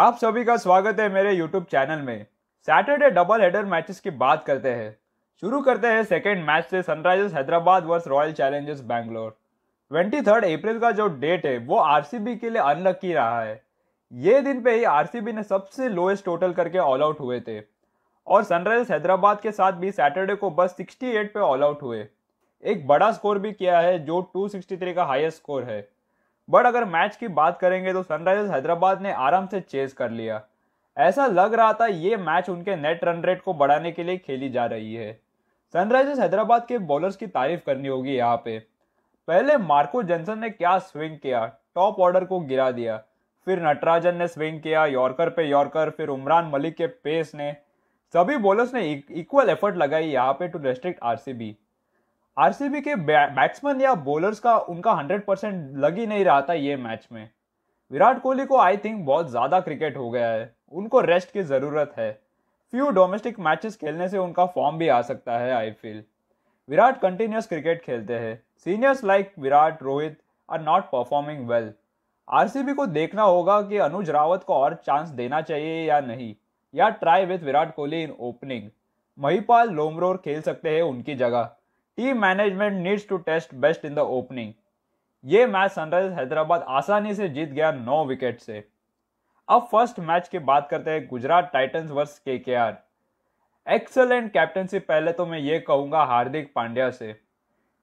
आप सभी का स्वागत है मेरे YouTube चैनल में सैटरडे डबल हेडर मैचेस की बात करते हैं शुरू करते हैं सेकेंड मैच से Sunrisers Hyderabad versus Royal Challengers Bangalore 23 अप्रैल का जो डेट है वो आर के लिए अनलक्की रहा है ये दिन पे ही आर ने सबसे लोएस्ट टोटल करके ऑल आउट हुए थे और सनराइजर्स हैदराबाद के साथ भी सैटरडे को बस 68 पे ऑल आउट हुए एक बड़ा स्कोर भी किया है जो 263 का हाईएस्ट स्कोर है बट अगर मैच की बात करेंगे तो सनराइजर्स हैदराबाद ने आराम से चेस कर लिया ऐसा लग रहा था ये मैच उनके नेट रन रेट को बढ़ाने के लिए खेली जा रही है सनराइजर्स हैदराबाद के बॉलर्स की तारीफ करनी होगी यहाँ पे पहले मार्को जनसन ने क्या स्विंग किया टॉप ऑर्डर को गिरा दिया फिर नटराजन ने स्विंग किया यॉर्कर पे यॉर्कर फिर उमरान मलिक के पेस ने सभी बॉलर्स ने इक्वल e- एफर्ट लगाई यहाँ पे टू रेस्ट्रिक्ट आरसीबी आरसीबी के बैट्समैन या बॉलर्स का उनका हंड्रेड परसेंट लग ही नहीं रहा था ये मैच में विराट कोहली को आई थिंक बहुत ज़्यादा क्रिकेट हो गया है उनको रेस्ट की ज़रूरत है फ्यू डोमेस्टिक मैचेस खेलने से उनका फॉर्म भी आ सकता है I feel Virat continuous cricket खेलते हैं seniors like Virat Rohit are not performing well R को देखना होगा कि अनुज रावत को और चांस देना चाहिए या नहीं या try with Virat Kohli in opening Mahipal Lomror खेल सकते हैं उनकी जगह team management needs to test best in the opening ये मैच सनराइज हैदराबाद आसानी से जीत गया नौ विकेट से अब फर्स्ट मैच की बात करते हैं गुजरात टाइटन्स वर्स के के आर एक्सलेंट कैप्टनशिप पहले तो मैं ये कहूँगा हार्दिक पांड्या से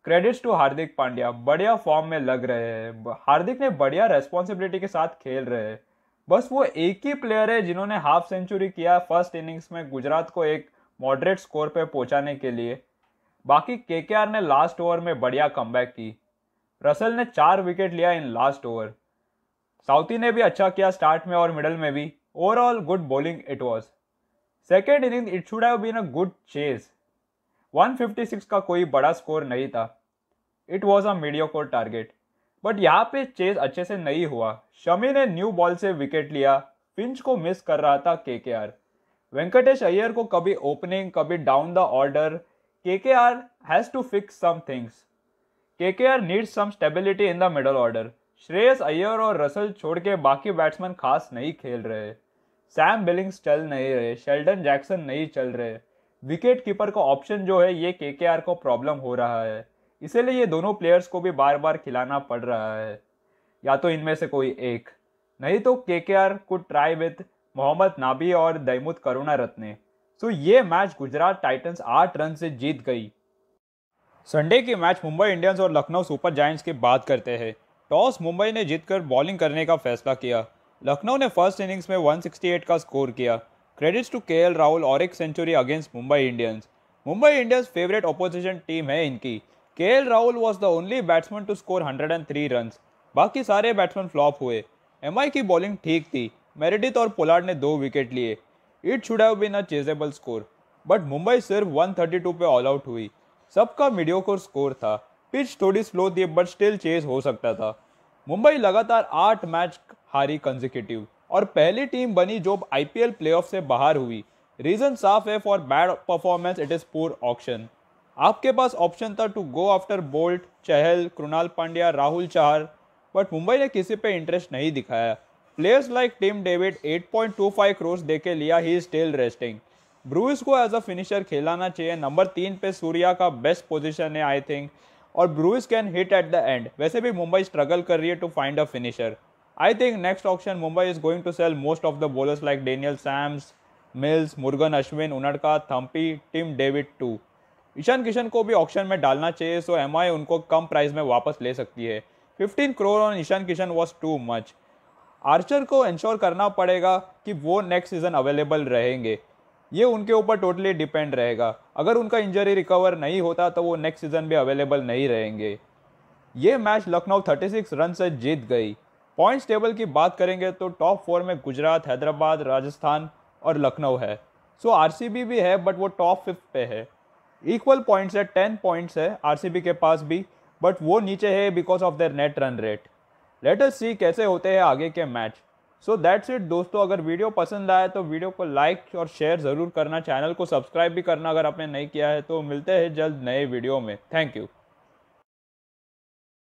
क्रेडिट्स टू हार्दिक पांड्या बढ़िया फॉर्म में लग रहे हैं हार्दिक ने बढ़िया रेस्पॉन्सिबिलिटी के साथ खेल रहे हैं बस वो एक ही प्लेयर है जिन्होंने हाफ सेंचुरी किया फर्स्ट इनिंग्स में गुजरात को एक मॉडरेट स्कोर पर पहुंचाने के लिए बाकी केकेआर ने लास्ट ओवर में बढ़िया कम की रसल ने चार विकेट लिया इन लास्ट ओवर साउथी ने भी अच्छा किया स्टार्ट में और मिडल में भी overall good bowling it was second inning it should have been a good chase 156 का कोई बड़ा स्कोर नहीं था it was a mediocre target but यहाँ पे चेज अच्छे से नहीं हुआ शमी ने न्यू बॉल से विकेट लिया फिंच को मिस कर रहा था के वेंकटेश अय्यर को कभी ओपनिंग कभी down the order KKR has to fix some things. KKR needs some stability in the middle order. Shreyas Iyer और रसल छोड़ के बाकी बैट्समैन खास नहीं खेल रहे सैम बिलिंग्स चल नहीं रहे शेल्डन जैक्सन नहीं चल रहे विकेट कीपर का ऑप्शन जो है ये के को प्रॉब्लम हो रहा है इसीलिए ये दोनों प्लेयर्स को भी बार बार खिलाना पड़ रहा है या तो इनमें से कोई एक नहीं तो के को ट्राई विथ मोहम्मद नाबी और दैमुद करुणा रत्ने तो ये मैच गुजरात टाइटंस आठ रन से जीत गई संडे के मैच मुंबई इंडियंस और लखनऊ सुपर जायंट्स की बात करते हैं टॉस मुंबई ने जीतकर बॉलिंग करने का फैसला किया लखनऊ ने फर्स्ट इनिंग्स में 168 का स्कोर किया क्रेडिट्स टू के राहुल और एक century against Mumbai Indians Mumbai Indians favourite opposition team है इनकी K Rahul was the only batsman to score three run बाकी सारे बैट्समैन फ्लॉप हुए एम की बॉलिंग ठीक थी मेरिडित और पोलार्ड ने दो विकेट लिए it should have been a chasable score but Mumbai सिर्फ 132 पे ऑल आउट हुई सबका मीडियोकर स्कोर था पिच थोड़ी स्लो थी बट स्टिल चेज हो सकता था मुंबई लगातार आठ मैच हारी कंजिक्यूटिव और पहली टीम बनी जो आई पी से बाहर हुई रीजन साफ है for bad performance it is poor option आपके पास ऑप्शन था to go after Boult Chahal Krunal Pandya Rahul Chahar but Mumbai ने किसी पे इंटरेस्ट नहीं दिखाया players like Tim David 8.25 crore देके लिया ही स्टिल रेस्टिंग ब्रूस को एज अ फिनिशर खेलाना चाहिए नंबर तीन पे सूर्या का बेस्ट पोजीशन है आई थिंक और Brevis can hit at the end वैसे भी मुंबई स्ट्रगल कर रही है to find a finisher I think next option Mumbai is going to sell most of the bowlers like Daniel Sams Mills Murugan Ashwin Unadkat Thampi Tim David to Ishan Kishan को भी option में डालना चाहिए सो एम उनको कम प्राइस में वापस ले सकती है fifteen crore on Ishan Kishan was too much Archer को इंश्योर करना पड़ेगा कि वो नेक्स्ट सीज़न अवेलेबल रहेंगे ये उनके ऊपर टोटली डिपेंड रहेगा अगर उनका इंजरी रिकवर नहीं होता तो वो नेक्स्ट सीज़न भी अवेलेबल नहीं रहेंगे ये मैच लखनऊ 36 रन से जीत गई पॉइंट्स टेबल की बात करेंगे तो टॉप फोर में गुजरात हैदराबाद राजस्थान और लखनऊ है सो आर भी है बट वो टॉप फिफ्थ पे है इक्वल पॉइंट्स है टेन पॉइंट्स है आर के पास भी बट वो नीचे है because of their net run rate let us see कैसे होते हैं आगे के मैच सो दैट्स इट दोस्तों अगर वीडियो पसंद आए तो वीडियो को लाइक और शेयर ज़रूर करना चैनल को सब्सक्राइब भी करना अगर आपने नहीं किया है तो मिलते हैं जल्द नए वीडियो में थैंक यू